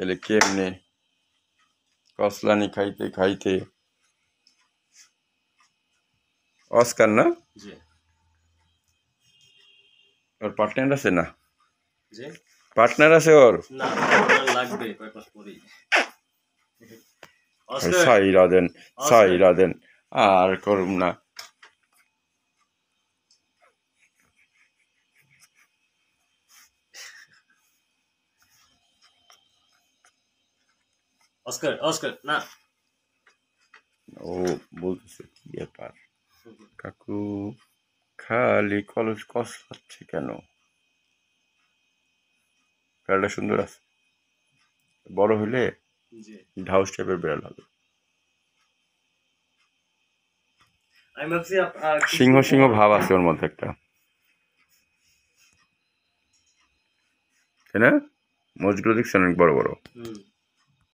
তাহলে কেমনে কসলানি খাইতে খাইতে অস্কার না ওর পার্টনার আছে না পার্টনার আছে ওর সাইরা দেন সাইরা দেন আর করুম না অস্কার অস্কার না ও বলতেছে কি ব্যাপার কাকু খালি কলস হচ্ছে কেন বিড়ালটা সুন্দর আছে বড় হইলে ঢাউস টাইপের বিড়াল হবে সিংহ সিংহ ভাব আছে ওর মধ্যে একটা তাই না মজগুলো দেখছেন অনেক বড় বড়